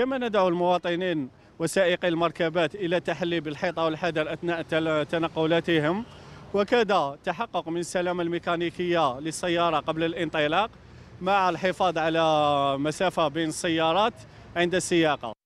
كما ندعو المواطنين وسائقي المركبات إلى تحلي بالحيطة والحذر أثناء تنقلاتهم وكذا تحقق من السلامة الميكانيكية للسيارة قبل الانطلاق مع الحفاظ على مسافة بين السيارات عند السياقة